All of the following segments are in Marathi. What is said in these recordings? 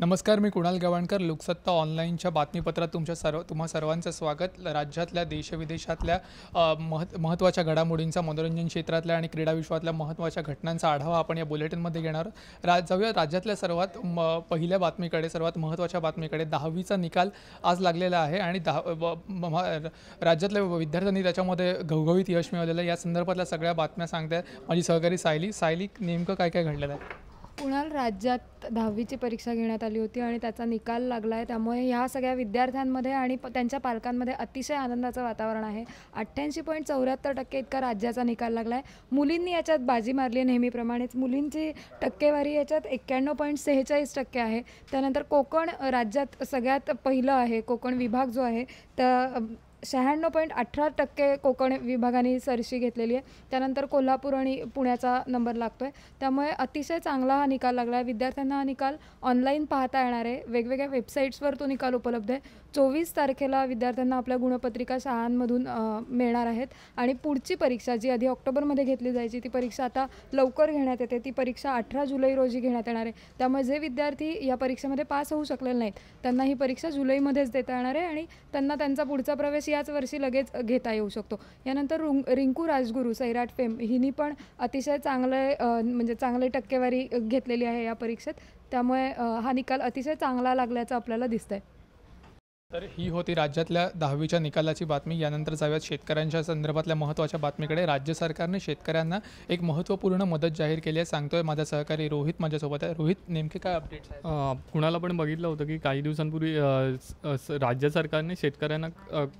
नमस्कार मी कुणाल गवाणकर लोकसत्ता ऑनलाईनच्या बातमीपत्रात तुमच्या सर्व तुम्हा सर्वांचं स्वागत राज्यातल्या देशविदेशातल्या महत् महत्त्वाच्या घडामोडींचा मनोरंजन क्षेत्रातल्या आणि क्रीडा विश्वातल्या महत्त्वाच्या घटनांचा आढावा आपण या बुलेटिनमध्ये घेणार रा जाऊया राज्यातल्या सर्वात म पहिल्या बातमीकडे सर्वात महत्त्वाच्या बातमीकडे दहावीचा निकाल आज लागलेला आहे आणि दहा राज्यातल्या विद्यार्थ्यांनी त्याच्यामध्ये घवघवीत यश मिळवलेलं या संदर्भातल्या सगळ्या बातम्या सांगते माझी सहकारी सायली सायली नेमकं काय काय घडलेलं आहे कुणाल राज्यात दहावीची परीक्षा घेण्यात आली होती आणि त्याचा निकाल लागला आहे त्यामुळे ह्या सगळ्या विद्यार्थ्यांमध्ये आणि त्यांच्या पालकांमध्ये अतिशय आनंदाचं वातावरण आहे अठ्ठ्याऐंशी पॉईंट चौऱ्याहत्तर टक्के इतका राज्याचा निकाल लागला आहे मुलींनी याच्यात बाजी मारली आहे नेहमीप्रमाणेच मुलींची टक्केवारी याच्यात एक्क्याण्णव पॉईंट सेहेचाळीस टक्के आहे त्यानंतर कोकण राज्यात सगळ्यात पहिलं आहे कोकण विभाग जो आहे तर शहाण्णव पॉईंट अठरा टक्के कोकण विभागाने सरशी घेतलेली आहे त्यानंतर कोल्हापूर आणि पुण्याचा नंबर लागतो आहे त्यामुळे अतिशय चांगला हा निकाल लागला आहे विद्यार्थ्यांना हा निकाल ऑनलाईन पाहता येणार आहे वेगवेगळ्या वेबसाईट्सवर तो निकाल उपलब्ध आहे चोवीस तारखेला विद्यार्थ्यांना आपल्या गुणपत्रिका शाळांमधून मिळणार आहेत आणि पुढची परीक्षा जी आधी ऑक्टोबरमध्ये घेतली जायची ती परीक्षा आता लवकर घेण्यात येते ती परीक्षा अठरा जुलै रोजी घेण्यात येणार आहे त्यामुळे जे विद्यार्थी या परीक्षेमध्ये पास होऊ शकलेले नाहीत त्यांना ही परीक्षा जुलैमध्येच देता येणार आहे आणि त्यांना त्यांचा पुढचा प्रवेश याच वर्षी लगेच घेता येऊ शकतो यानंतर रुंग रिंकू राजगुरू सैराट फेम हिनी पण अतिशय चांगले म्हणजे चांगले टक्केवारी घेतलेली आहे या परीक्षेत त्यामुळे हा निकाल अतिशय चांगला लागल्याचं आपल्याला दिसतंय तर ही होती राज्यातल्या दहावीच्या निकालाची बातमी यानंतर जाव्यात शेतकऱ्यांच्या संदर्भातल्या महत्त्वाच्या बातमीकडे राज्य सरकारने शेतकऱ्यांना एक महत्त्वपूर्ण मदत जाहीर केली आहे सांगतोय माझा सहकारी रोहित माझ्यासोबत आहे रोहित नेमके काय अपडेट्स कुणाला पण बघितलं होतं की काही दिवसांपूर्वी राज्य सरकारने शेतकऱ्यांना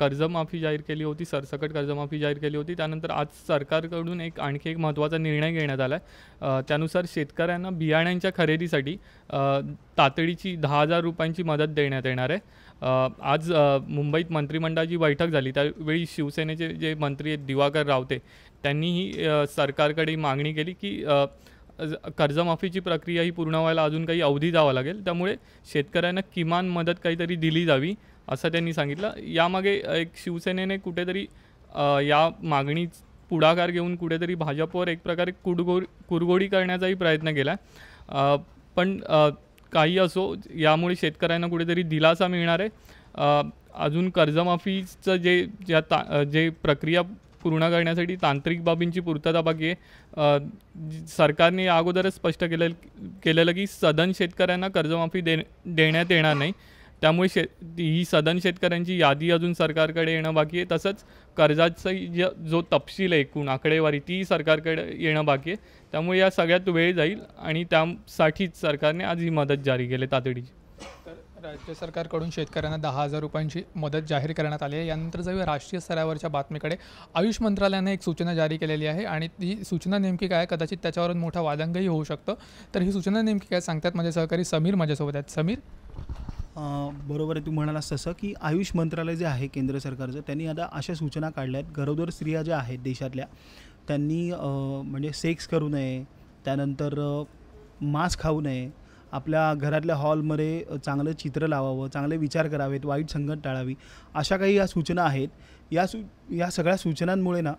कर्जमाफी जाहीर केली होती सरसकट कर्जमाफी जाहीर केली होती त्यानंतर आज सरकारकडून एक आणखी एक महत्त्वाचा निर्णय घेण्यात आला आहे त्यानुसार शेतकऱ्यांना बियाण्यांच्या खरेदीसाठी तातडीची दहा हजार रुपयांची मदत देण्यात येणार आहे आज मुंबईत मंत्रिमंडळाची बैठक झाली त्यावेळी शिवसेनेचे जे मंत्री आहेत दिवाकर रावते त्यांनीही सरकारकडे मागणी केली की कर्जमाफीची प्रक्रिया ही पूर्ण व्हायला अजून काही अवधी जावा लागेल त्यामुळे शेतकऱ्यांना किमान मदत काहीतरी दिली जावी असं त्यांनी सांगितलं यामागे एक शिवसेनेने कुठेतरी या मागणी पुढाकार घेऊन कुठेतरी भाजपवर एक प्रकारे कुडगो कुरगोडी करण्याचाही प्रयत्न केला पण काही असो यामुळे शेतकऱ्यांना कुठेतरी दिलासा मिळणार आहे अजून कर्जमाफीचं जे ज्या ता जे प्रक्रिया पूर्ण करण्यासाठी तांत्रिक बाबींची पूर्तता बाकी आहे सरकारने अगोदरच स्पष्ट केलं केलेलं की सदन शेतकऱ्यांना कर्जमाफी दे देण्यात येणार नाही त्यामुळे शे ही सदन शेतकऱ्यांची यादी अजून सरकारकडे येणं बाकी आहे तसंच कर्जाचा जो तपशील आहे एकूण आकडेवारी ती सरकारकडे येणं बाकी आहे त्यामुळे या सगळ्यात वेळ जाईल आणि त्यासाठीच सरकारने आज ही मदत जारी केली तातडीची राज्य सरकारकडून शेतकऱ्यांना दहा हजार रुपयांची मदत जाहीर करण्यात आली आहे यानंतर जाऊया राष्ट्रीय स्तरावरच्या बातमीकडे आयुष मंत्रालयाने एक सूचना जारी केलेली आहे आणि ती सूचना नेमकी काय कदाचित त्याच्यावरून मोठा वादंगही होऊ शकतं तर ही सूचना नेमकी काय सांगतात माझ्या सहकारी समीर माझ्यासोबत आहेत समीर बरोबर आहे तू म्हणालास तसं की आयुष मंत्रालय जे आहे केंद्र सरकारचं त्यांनी आता अशा सूचना काढल्या आहेत गरोदर स्त्रिया ज्या आहेत देशातल्या त्यांनी म्हणजे सेक्स करू नये त्यानंतर मांस खाऊ नये आपल्या घरातल्या हॉलमध्ये चांगलं चित्र लावावं चांगले विचार करावेत वाईट संगत टाळावी अशा काही या सूचना आहेत या सू या सगळ्या सूचनांमुळे ना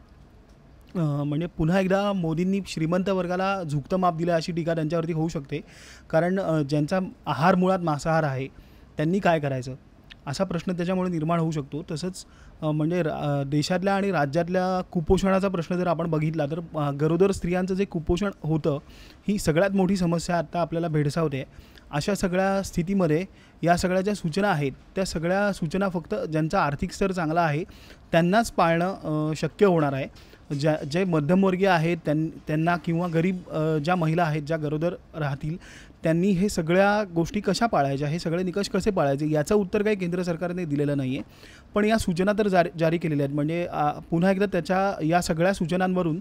म्हणजे पुन्हा एकदा मोदींनी श्रीमंत वर्गाला झुकतं माप दिलं अशी टीका त्यांच्यावरती होऊ शकते कारण ज्यांचा आहार मुळात मांसाहार आहे त्यांनी काय करायचं असा प्रश्न त्याच्यामुळे निर्माण होऊ शकतो तसंच म्हणजे देशातल्या आणि राज्यातल्या कुपोषणाचा प्रश्न जर आपण बघितला तर गरोदर स्त्रियांचं जे कुपोषण होतं ही सगळ्यात मोठी समस्या आत्ता आपल्याला भेडसावते अशा सगळ्या स्थितीमध्ये या सगळ्या ज्या सूचना आहेत त्या सगळ्या सूचना फक्त ज्यांचा आर्थिक स्तर चांगला आहे त्यांनाच पाळणं शक्य होणार आहे ज्या जे मध्यमवर्गीय आहेत त्यां त्यांना किंवा गरीब ज्या महिला आहेत ज्या गरोदर राहतील त्यांनी हे सगळ्या गोष्टी कशा पाळायच्या हे सगळे निकष कसे पाळायचे याचं उत्तर काही केंद्र सरकारने दिलेलं नाही आहे पण या सूचना तर जारी जारी केलेल्या आहेत म्हणजे पुन्हा एकदा त्याच्या या सगळ्या सूचनांवरून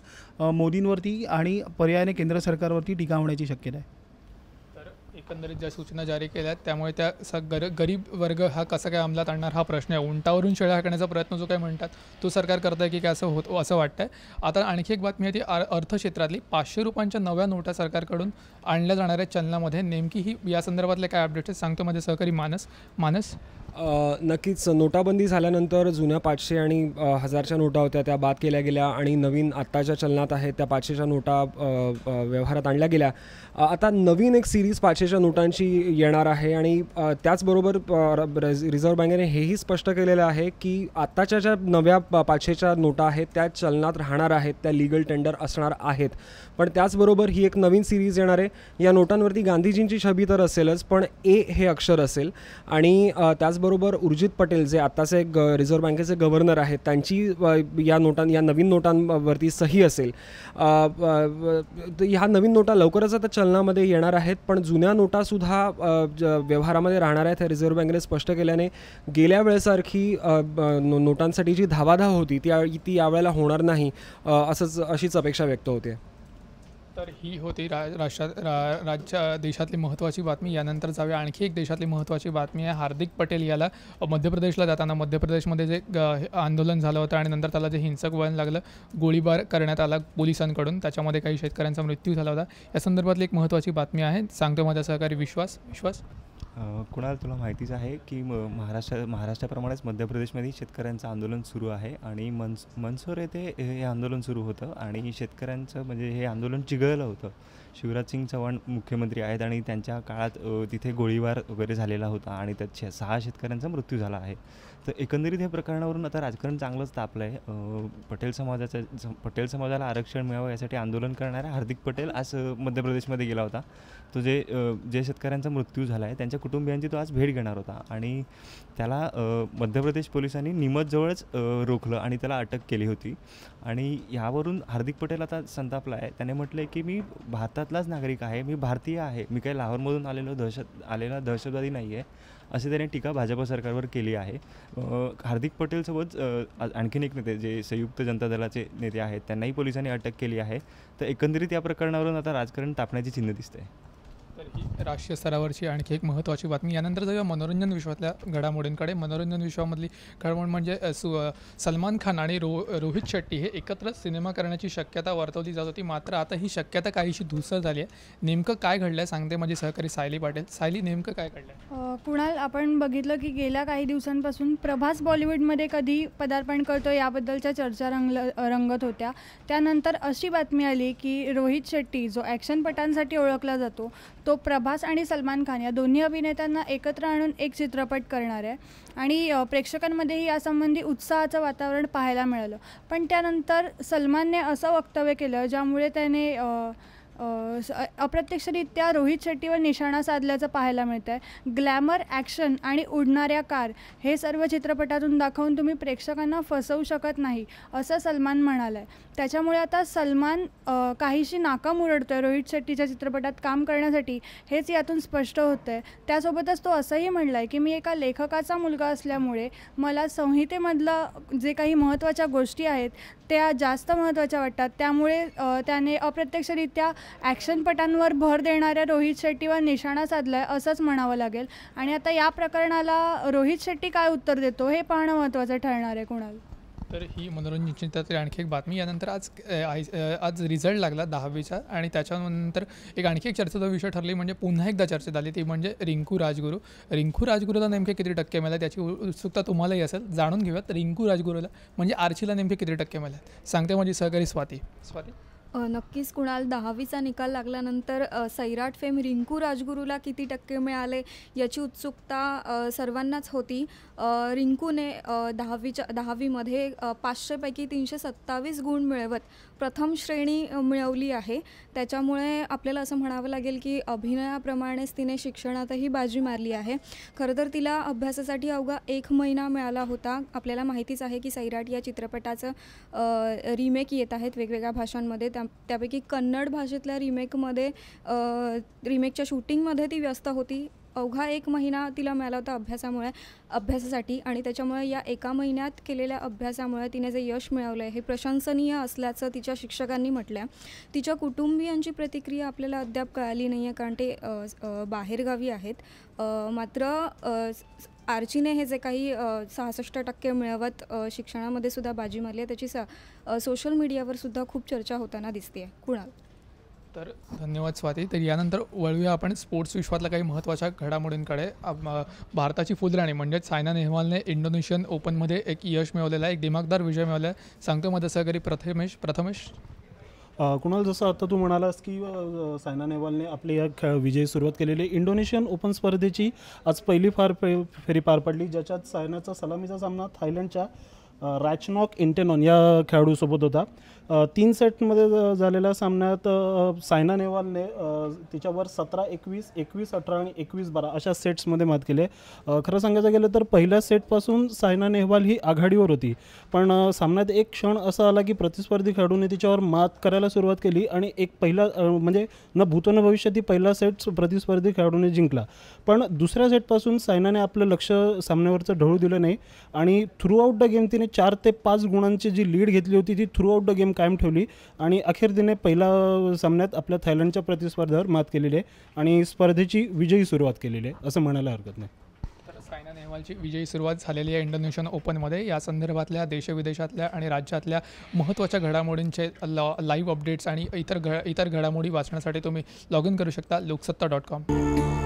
मोदींवरती आणि पर्यायाने केंद्र सरकारवरती टीका होण्याची शक्यता आहे एकंदरीत ज्या सूचना जारी केल्या आहेत त्यामुळे त्या स गर गरीब वर्ग हा कसा काय अंमलात आणणार हा प्रश्न आहे उंटावरून शेळ्या हाकण्याचा प्रयत्न जो काय म्हणतात तो सरकार करत आहे की काय असं होतो असं वाटतंय आता आणखी एक बातमी आहे ती आ अर्थक्षेत्रातली पाचशे रुपयांच्या नव्या नोटा सरकारकडून आणल्या जाणाऱ्या चलनामध्ये नेमकी ही या संदर्भातले काय अपडेट्स सांगतो माझे सहकारी मानस मानस नक्कीच नोटाबंदी झाल्यानंतर जुन्या पाचशे आणि हजारच्या नोटा होत्या त्या बाद केल्या गेल्या आणि नवीन आत्ताच्या चलनात आहेत त्या पाचशेच्या नोटा व्यवहारात आणल्या गेल्या आता नवीन एक सिरीज पाचशेच्या नोटांची येणार आहे आणि त्याचबरोबर रिझर्व्ह बँकेने हेही स्पष्ट केलेलं आहे की आत्ताच्या ज्या नव्या पाचशेच्या नोटा आहेत त्या चलनात राहणार आहेत त्या लिगल टेंडर असणार आहेत पण त्याचबरोबर ही एक नवीन सिरीज येणार आहे या नोटांवरती गांधीजींची छबी तर असेलच पण ए हे अक्षर असेल आणि त्याच त्याचबरोबर उर्जित पटेल जे आताचे रिझर्व्ह बँकेचे गव्हर्नर आहेत त्यांची या नोटां या नवीन नोटांवरती सही असेल ह्या नवीन नोटा लवकरच आता चलनामध्ये येणार आहेत पण जुन्या नोटासुद्धा व्यवहारामध्ये राहणार आहेत रिझर्व्ह बँकेने स्पष्ट केल्याने गेल्या वेळेसारखी नोटांसाठी जी धावाधाव होती ती यावेळेला होणार नाही असंच अशीच अपेक्षा व्यक्त होते तर ही होती रा राष्ट्रा रा राज्य देशातली महत्त्वाची बातमी यानंतर जावे आणखी एक देशातली महत्त्वाची बातमी आहे हार्दिक पटेल याला मध्य प्रदेशला जाताना मध्य प्रदेशमध्ये जे आंदोलन झालं होतं आणि नंतर त्याला जे हिंसक वळण लागलं गोळीबार करण्यात आला पोलिसांकडून त्याच्यामध्ये काही शेतकऱ्यांचा मृत्यू झाला होता या संदर्भातली एक महत्त्वाची बातमी आहे सांगतो माझा सहकारी विश्वास विश्वास कुणाल तुला माहितीच आहे की म महाराष्ट्र महाराष्ट्राप्रमाणेच मध्य प्रदेशमध्ये शेतकऱ्यांचं आंदोलन सुरू आहे आणि मनस मनसोर येथे हे आंदोलन सुरू होतं आणि शेतकऱ्यांचं म्हणजे हे आंदोलन चिघळलं होतं शिवराज सिंग चव्हाण मुख्यमंत्री आहेत आणि त्यांच्या काळात तिथे गोळीबार वगैरे झालेला होता आणि त्यात सहा शेतकऱ्यांचा मृत्यू झाला आहे तर एकंदरीत या प्रकरणावरून आता राजकारण चांगलंच तापलं आहे पटेल समाजाचं पटेल समाजाला आरक्षण मिळावं यासाठी आंदोलन करणारा हार्दिक पटेल आज मध्य प्रदेशमध्ये गेला होता तो जे जे शेतकऱ्यांचा मृत्यू झाला आहे त्यांच्या कुटुंबियांची तो आज भेट घेणार होता आणि त्याला मध्य प्रदेश पोलिसांनी निमतजवळच रोखलं आणि त्याला अटक केली होती आणि यावरून हार्दिक पटेल आता संतापला आहे त्याने म्हटलं आहे की मी भारतातलाच नागरिक आहे मी भारतीय आहे मी काही लाहोरमधून आलेलो दहशत आलेला दहशतवादी नाही आहे असे त्याने टीका भाजप सरकारवर केली आहे हार्दिक पटेलसोबत आणखीन एक नेते जे संयुक्त जनता दलाचे नेते आहेत त्यांनाही पोलिसांनी अटक केली आहे तर एकंदरीत या प्रकरणावरून आता राजकारण तापण्याची चिन्ह दिसत आहे राष्ट्रीय स्तरावरची आणखी एक महत्त्वाची बातमी यानंतर जाऊया मनोरंजन विश्वातल्या घडामोडींकडे मनोरंजन विश्वामधली घडामोड म्हणजे सु सलमान खान आणि रो रोहित शेट्टी हे एकत्र सिनेमा करण्याची शक्यता वर्तवली जात होती मात्र आता ही शक्यता काहीशी धुसर झाली आहे नेमकं काय घडलं आहे सांगते माझी सहकारी सायली पाटील सायली नेमकं काय घडलं कुणाल आपण बघितलं की गेल्या काही दिवसांपासून प्रभास बॉलिवूडमध्ये कधी पदार्पण करतो याबद्दलच्या चर्चा रंगल रंगत होत्या त्यानंतर अशी बातमी आली की रोहित शेट्टी जो ॲक्शनपटांसाठी ओळखला जातो तो प्रभा प्रभास आणि सलमान खान या दोन्ही अभिनेत्यांना एकत्र आणून एक चित्रपट करणार आहे आणि प्रेक्षकांमध्येही यासंबंधी उत्साहाचं वातावरण पाहायला मिळालं पण त्यानंतर सलमानने असं वक्तव्य केलं ज्यामुळे त्याने अप्रत्यक्षरित्या रोहित शेट्टीवर निशाणा साधल्याचं पाहायला मिळतं आहे ग्लॅमर ॲक्शन आणि उडणाऱ्या कार हे सर्व चित्रपटातून दाखवून तुम्ही प्रेक्षकांना फसवू शकत नाही असं सलमान म्हणाला आहे त्याच्यामुळे आता सलमान काहीशी नाकाम उरडतो आहे रोहित शेट्टीच्या चित्रपटात काम करण्यासाठी हेच यातून स्पष्ट होतं आहे त्यासोबतच तो असंही म्हणला आहे की मी एका लेखकाचा मुलगा असल्यामुळे मला संहितेमधलं जे काही महत्त्वाच्या गोष्टी आहेत त्या जास्त महत्त्वाच्या वाटतात त्यामुळे त्याने अप्रत्यक्षरित्या ॲक्शनपटांवर भर देणाऱ्या रोहित शेट्टीवर निशाणा साधला आहे असंच म्हणावं लागेल आणि आता या प्रकरणाला रोहित शेट्टी काय उत्तर देतो हे पाहणं महत्त्वाचं ठरणार आहे कुणाला तर ही मनोरंजन तर आणखी एक बातमी यानंतर आज आई आज रिझल्ट लागला दहावीचा आणि त्याच्यानंतर एक आणखी एक चर्चेचा विषय ठरली म्हणजे पुन्हा एकदा चर्चेत आली ती म्हणजे रिंकू राजगुरू रिंकू राजगुरूला नेमके किती टक्के मिळाले त्याची उत्सुकता तुम्हालाही असेल जाणून घेऊयात रिंकू राजगुरूला म्हणजे आर्चीला नेमके किती टक्के मिळाले सांगते माझी सहकारी स्वाती स्वाती नक्कीच कुणाल दहावीचा निकाल लागल्यानंतर सैराट फेम रिंकू राजगुरूला किती टक्के मिळाले याची उत्सुकता सर्वांनाच होती रिंकूने दहावीच्या दहावीमध्ये पाचशेपैकी तीनशे सत्तावीस गुण मिळवत प्रथम श्रेणी मिळवली आहे त्याच्यामुळे आपल्याला असं म्हणावं लागेल की अभिनयाप्रमाणेच तिने शिक्षणातही बाजी मारली आहे खरं तर तिला अभ्यासासाठी अवघा एक महिना मिळाला होता आपल्याला माहितीच आहे की सैराट या चित्रपटाचं रिमेक येत आहेत वेगवेगळ्या भाषांमध्ये त्या त्यापैकी कन्नड भाषेतल्या रिमेकमध्ये रिमेकच्या शूटिंगमध्ये ती व्यस्त होती अवघा एक महिना तिला मिळाला होता अभ्यासामुळे अभ्यासासाठी आणि त्याच्यामुळे या एका महिन्यात केलेल्या अभ्यासामुळे तिने जे यश मिळवलं हे प्रशंसनीय असल्याचं तिच्या शिक्षकांनी म्हटलं आहे तिच्या कुटुंबियांची प्रतिक्रिया आपल्याला अद्याप कळाली नाही आहे कारण ते बाहेरगावी आहेत मात्र आर्चीने हे जे काही सहासष्ट टक्के मिळवत शिक्षणामध्ये सुद्धा बाजी मारली आहे त्याची सा सोशल मीडियावर सुद्धा खूप चर्चा होताना दिसते आहे कुणाल तर धन्यवाद स्वाती तर यानंतर वळूया आपण स्पोर्ट्स विश्वातल्या काही महत्त्वाच्या घडामोडींकडे भारताची फुलराणी म्हणजेच सायना नेहवालने इंडोनेशियन ओपनमध्ये एक यश मिळवलेला आहे एक दिमागदार विजय मिळवला आहे सांगतो मध्ये सहकारी प्रथमेश प्रथमेश कुणाल जसं आता तू म्हणालास की सायना नेहवालने आपली या खेळ विजयी सुरुवात केलेली इंडोनेशियन ओपन स्पर्धेची आज पहिली फार फेरी पार पडली ज्याच्यात सायनाचा सलामीचा सामना थायलंडच्या रॅचनॉक इंटेनॉन या खेळाडूसोबत होता तीन सेटमध्ये झालेल्या सामन्यात सायना नेहवालने तिच्यावर सतरा एकवीस एकवीस अठरा आणि एकवीस बारा अशा सेट्समध्ये मात केले खरं सांगायचं गेलं तर पहिल्या सेटपासून सायना नेहवाल ही आघाडीवर होती पण सामन्यात एक क्षण असा आला की प्रतिस्पर्धी खेळाडूने तिच्यावर मात करायला सुरुवात केली आणि एक पहिला म्हणजे न भूत न भविष्य ती पहिला सेट प्रतिस्पर्धी खेळाडूने जिंकला पण दुसऱ्या सेटपासून सायनाने आपलं लक्ष सामन्यावरचं ढळू दिलं नाही आणि थ्रूआउट द गेम तिने त्याने चार ते पाच गुणांची जी लीड घेतली होती ती थ्रू आउट द गेम कायम ठेवली आणि अखेर तिने पहिल्या सामन्यात आपल्या थायलंडच्या प्रतिस्पर्ध्यावर मात केलेली आहे आणि स्पर्धेची विजयी सुरुवात केलेली आहे असं म्हणायला हरकत नाही सायना नेहवालची विजयी सुरुवात झालेली आहे इंडोनेशियन ओपनमध्ये या संदर्भातल्या देशविदेशातल्या आणि राज्यातल्या महत्त्वाच्या घडामोडींचे लॉ लाईव्ह अपडेट्स आणि इतर घ इतर घडामोडी वाचण्यासाठी तुम्ही लॉग इन करू शकता लोकसत्ता डॉट कॉम